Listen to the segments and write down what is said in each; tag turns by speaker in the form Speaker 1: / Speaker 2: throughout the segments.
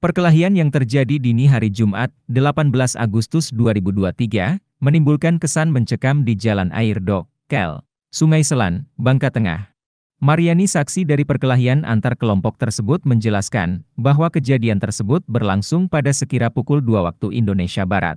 Speaker 1: Perkelahian yang terjadi dini hari Jumat, 18 Agustus 2023, menimbulkan kesan mencekam di Jalan Air Dok, Kel, Sungai Selan, Bangka Tengah. Mariani saksi dari perkelahian antar kelompok tersebut menjelaskan bahwa kejadian tersebut berlangsung pada sekira pukul 2 waktu Indonesia Barat.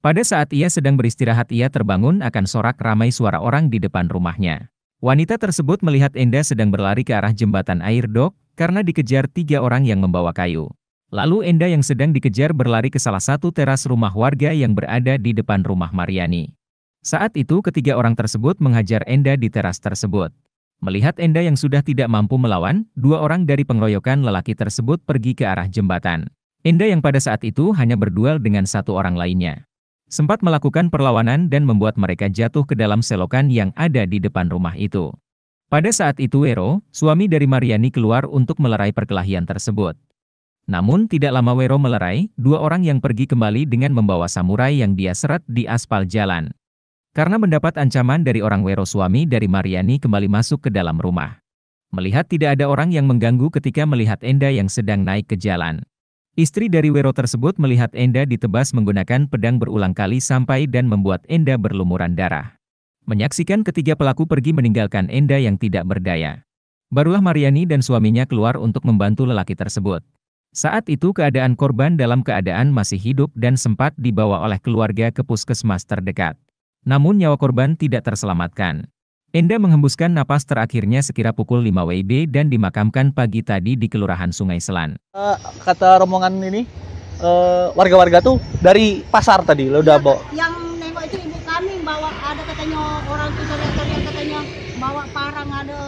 Speaker 1: Pada saat ia sedang beristirahat ia terbangun akan sorak ramai suara orang di depan rumahnya. Wanita tersebut melihat Enda sedang berlari ke arah jembatan air dok, karena dikejar tiga orang yang membawa kayu. Lalu Enda yang sedang dikejar berlari ke salah satu teras rumah warga yang berada di depan rumah Mariani. Saat itu ketiga orang tersebut menghajar Enda di teras tersebut. Melihat Enda yang sudah tidak mampu melawan, dua orang dari pengeroyokan lelaki tersebut pergi ke arah jembatan. Enda yang pada saat itu hanya berduel dengan satu orang lainnya sempat melakukan perlawanan dan membuat mereka jatuh ke dalam selokan yang ada di depan rumah itu. Pada saat itu Wero, suami dari Mariani keluar untuk melerai perkelahian tersebut. Namun tidak lama Wero melerai, dua orang yang pergi kembali dengan membawa samurai yang dia seret di aspal jalan. Karena mendapat ancaman dari orang Wero suami dari Mariani kembali masuk ke dalam rumah. Melihat tidak ada orang yang mengganggu ketika melihat Enda yang sedang naik ke jalan. Istri dari Wero tersebut melihat Enda ditebas menggunakan pedang berulang kali sampai dan membuat Enda berlumuran darah. Menyaksikan ketiga pelaku pergi meninggalkan Enda yang tidak berdaya. Barulah Mariani dan suaminya keluar untuk membantu lelaki tersebut. Saat itu keadaan korban dalam keadaan masih hidup dan sempat dibawa oleh keluarga ke puskesmas terdekat. Namun nyawa korban tidak terselamatkan. Enda menghembuskan napas terakhirnya sekira pukul 5 WIB dan dimakamkan pagi tadi di Kelurahan Sungai Selan.
Speaker 2: Uh, kata rombongan ini, eh,
Speaker 1: warga-warga uh, tuh dari pasar tadi, lo udah bawa?
Speaker 2: Yang nengok itu ibu kami, bawa
Speaker 3: ada katanya orang tuh yang katanya bawa parang ada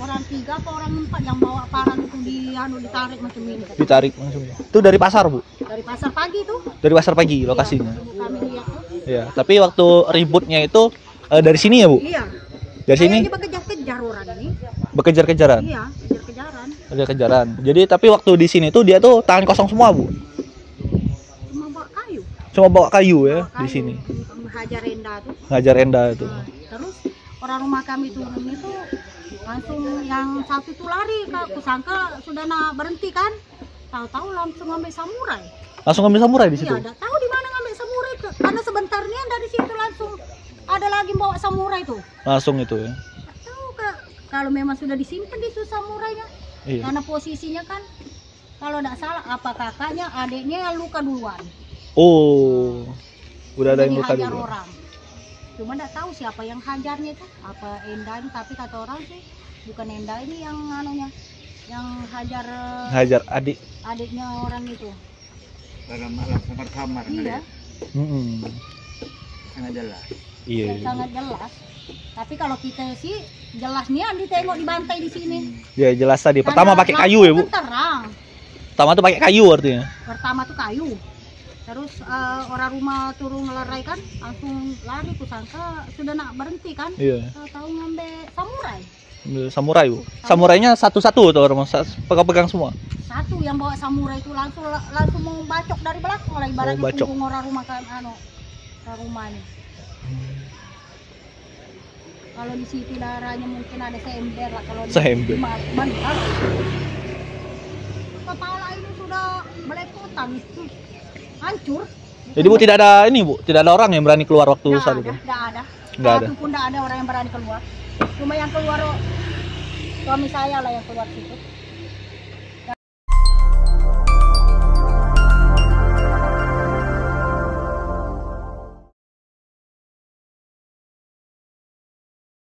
Speaker 3: orang tiga atau orang empat yang bawa parang itu di anu ditarik macam ini. Katanya.
Speaker 2: Ditarik langsung ya. Itu dari pasar, Bu?
Speaker 3: Dari pasar pagi tuh.
Speaker 2: Dari pasar pagi iya, lokasinya. Iya,
Speaker 3: kami lihat tuh.
Speaker 2: Ya, tapi waktu ributnya itu uh, dari sini ya, Bu? Iya. Dari sini
Speaker 3: bekejar-kejar orang ini.
Speaker 2: Bekejar-kejaran. Iya,
Speaker 3: kejar-kejaran.
Speaker 2: Kejar-kejaran. Jadi tapi waktu di sini tuh dia tuh tangan kosong semua, Bu.
Speaker 3: Cuma bawa kayu.
Speaker 2: Cuma bawa kayu ya kayu. di sini.
Speaker 3: Ngajar Enda tuh.
Speaker 2: Ngajar Enda itu. Nah,
Speaker 3: terus orang rumah kami turun itu langsung yang satu tuh lari kak kusangka sudah nak berhenti kan tahu-tahu langsung ngambil samurai
Speaker 2: langsung ngambil samurai di iya, situ iya
Speaker 3: tahu di mana ngambil samurai karena sebentarnya dari situ langsung ada lagi bawa samurai tuh
Speaker 2: langsung itu ya
Speaker 3: tahu kalau memang sudah disimpan di itu samurainya iya. karena posisinya kan kalau tidak salah apa kakaknya adiknya luka duluan
Speaker 2: oh udah ada yang luka duluan
Speaker 3: orang. cuma tidak tahu siapa yang hajarnya itu apa endain tapi kata orang sih bukan Enda ini yang anunya yang hajar eh, hajar adik adiknya orang itu
Speaker 1: malam malam kamar kamar iya
Speaker 2: mm -hmm. kan ada iya,
Speaker 3: iya. sangat iya. jelas tapi kalau kita sih jelas nih yang ditengok di pantai di sini
Speaker 2: ya jelas tadi pertama Karena pakai kayu ya bu terang pertama tuh pakai kayu artinya
Speaker 3: pertama tuh kayu terus uh, orang rumah turun ngelerai kan langsung lari kusangka sudah nak berhenti kan iya. tahu ngambil samurai
Speaker 2: samurai bu samurainya satu-satu tuh orang pegang-pegang semua
Speaker 3: satu yang bawa samurai itu langsung langsung mau bacok dari belakang lah oh, ibaratnya oh, punggung orang rumah kan anu rumah ini kalau di situ darahnya mungkin ada seember lah kalau seember. Mantap. Kepala ini sudah melekotan itu hancur. Jadi Bu tidak
Speaker 2: ada ini Bu, tidak ada orang yang berani keluar waktu saat itu. Tidak ada. Tidak ada. Satupun
Speaker 3: tidak ada orang yang berani keluar. Cuma yang keluar suami saya lah yang keluar situ.